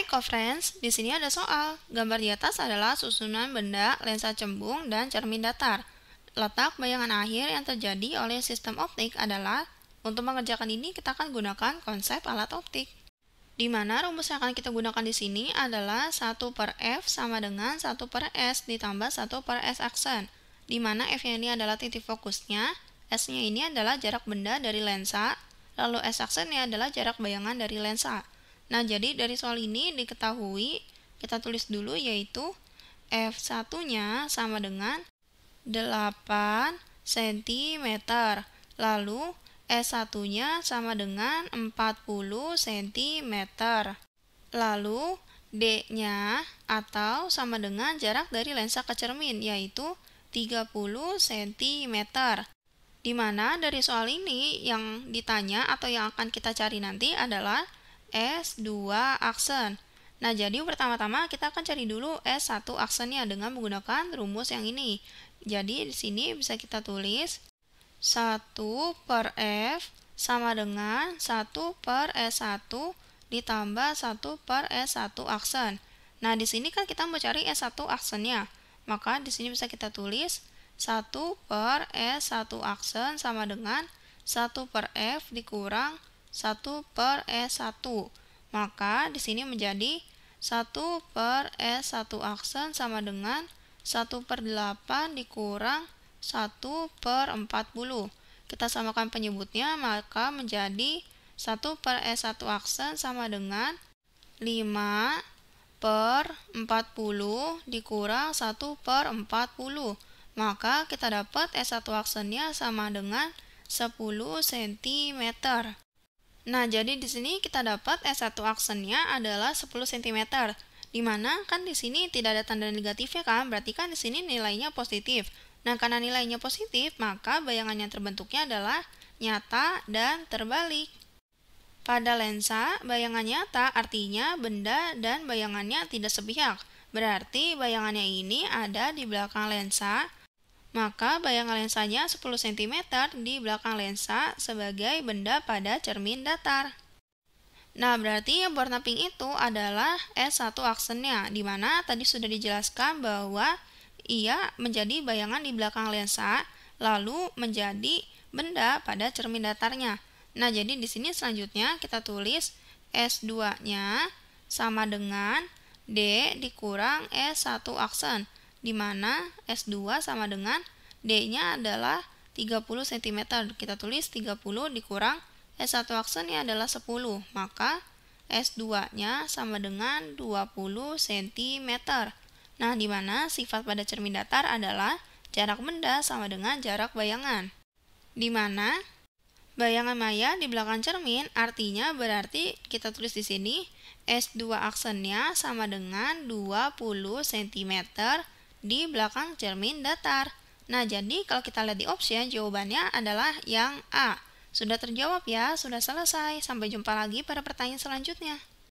Hai co-friends, di sini ada soal. Gambar di atas adalah susunan benda, lensa cembung, dan cermin datar. Letak bayangan akhir yang terjadi oleh sistem optik adalah untuk mengerjakan ini kita akan gunakan konsep alat optik. Di mana rumus yang akan kita gunakan di sini adalah 1 per F sama dengan 1 per S ditambah 1 per S aksen. Di mana F-nya ini adalah titik fokusnya, S-nya ini adalah jarak benda dari lensa, lalu S aksennya adalah jarak bayangan dari lensa. Nah, jadi dari soal ini diketahui, kita tulis dulu yaitu F1-nya sama dengan 8 cm. Lalu S1-nya sama dengan 40 cm. Lalu D-nya atau sama dengan jarak dari lensa ke cermin yaitu 30 cm. Dimana dari soal ini yang ditanya atau yang akan kita cari nanti adalah S2 aksen. Nah, jadi pertama-tama kita akan cari dulu S1 aksennya dengan menggunakan rumus yang ini. Jadi, di sini bisa kita tulis 1 per F sama dengan 1 per S1 ditambah 1 per S1 aksen. Nah, di sini kan kita mau cari S1 aksennya. Maka di sini bisa kita tulis 1 per S1 aksen sama dengan 1 per F dikurang 1 per e S1. Maka di sini menjadi 1 per e S1 aksen sama dengan 1 per 8 dikurang 1 per 40. Kita samakan penyebutnya, maka menjadi 1 per e S1 aksen sama dengan 5 per 40 dikurang 1 per 40. Maka kita dapat S1 aksennya sama dengan 10 cm. Nah, jadi di sini kita dapat S1 aksennya adalah 10 cm. Dimana kan di sini tidak ada tanda negatif ya kan, berarti kan di sini nilainya positif. Nah, karena nilainya positif, maka bayangannya terbentuknya adalah nyata dan terbalik. Pada lensa, bayangan nyata artinya benda dan bayangannya tidak sepihak. Berarti bayangannya ini ada di belakang lensa maka bayangan lensanya 10 cm di belakang lensa sebagai benda pada cermin datar. Nah, berarti yang warna pink itu adalah S1 aksennya, di mana tadi sudah dijelaskan bahwa ia menjadi bayangan di belakang lensa, lalu menjadi benda pada cermin datarnya. Nah, jadi di sini selanjutnya kita tulis S2-nya sama dengan D dikurang S1 aksen di mana S2 sama dengan D-nya adalah 30 cm. Kita tulis 30 dikurang S1 aksennya adalah 10, maka S2-nya sama dengan 20 cm. Nah, di mana sifat pada cermin datar adalah jarak benda sama dengan jarak bayangan. Di mana bayangan maya di belakang cermin artinya berarti kita tulis di sini S2 aksennya sama dengan 20 cm di belakang cermin datar. Nah, jadi kalau kita lihat di option, jawabannya adalah yang A. Sudah terjawab ya, sudah selesai. Sampai jumpa lagi pada pertanyaan selanjutnya.